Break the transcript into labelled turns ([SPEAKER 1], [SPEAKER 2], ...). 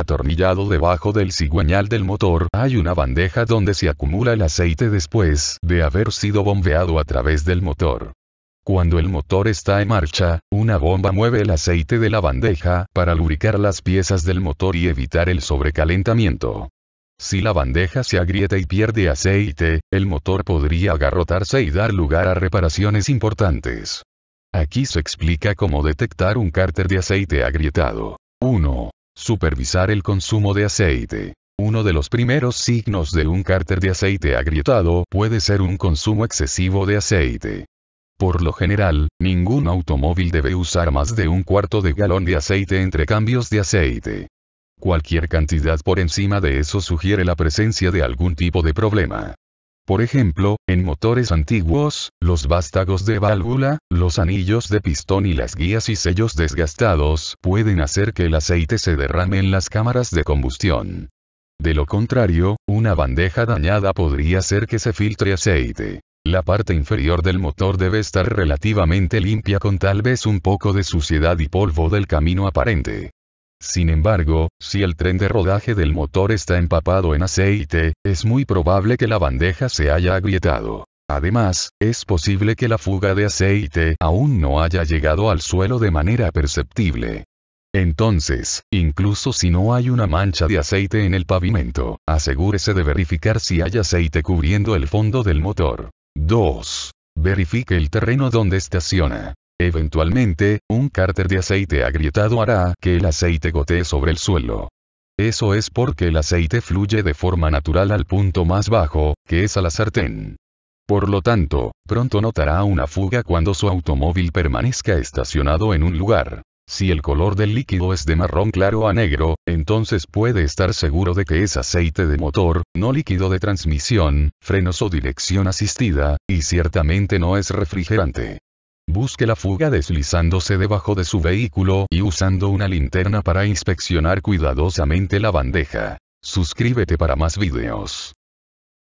[SPEAKER 1] Atornillado debajo del cigüeñal del motor hay una bandeja donde se acumula el aceite después de haber sido bombeado a través del motor. Cuando el motor está en marcha, una bomba mueve el aceite de la bandeja para lubricar las piezas del motor y evitar el sobrecalentamiento. Si la bandeja se agrieta y pierde aceite, el motor podría agarrotarse y dar lugar a reparaciones importantes. Aquí se explica cómo detectar un cárter de aceite agrietado. 1. Supervisar el consumo de aceite. Uno de los primeros signos de un cárter de aceite agrietado puede ser un consumo excesivo de aceite. Por lo general, ningún automóvil debe usar más de un cuarto de galón de aceite entre cambios de aceite. Cualquier cantidad por encima de eso sugiere la presencia de algún tipo de problema. Por ejemplo, en motores antiguos, los vástagos de válvula, los anillos de pistón y las guías y sellos desgastados pueden hacer que el aceite se derrame en las cámaras de combustión. De lo contrario, una bandeja dañada podría hacer que se filtre aceite. La parte inferior del motor debe estar relativamente limpia con tal vez un poco de suciedad y polvo del camino aparente. Sin embargo, si el tren de rodaje del motor está empapado en aceite, es muy probable que la bandeja se haya agrietado. Además, es posible que la fuga de aceite aún no haya llegado al suelo de manera perceptible. Entonces, incluso si no hay una mancha de aceite en el pavimento, asegúrese de verificar si hay aceite cubriendo el fondo del motor. 2. Verifique el terreno donde estaciona. Eventualmente, un cárter de aceite agrietado hará que el aceite gotee sobre el suelo. Eso es porque el aceite fluye de forma natural al punto más bajo, que es a la sartén. Por lo tanto, pronto notará una fuga cuando su automóvil permanezca estacionado en un lugar. Si el color del líquido es de marrón claro a negro, entonces puede estar seguro de que es aceite de motor, no líquido de transmisión, frenos o dirección asistida, y ciertamente no es refrigerante. Busque la fuga deslizándose debajo de su vehículo y usando una linterna para inspeccionar cuidadosamente la bandeja. Suscríbete para más videos.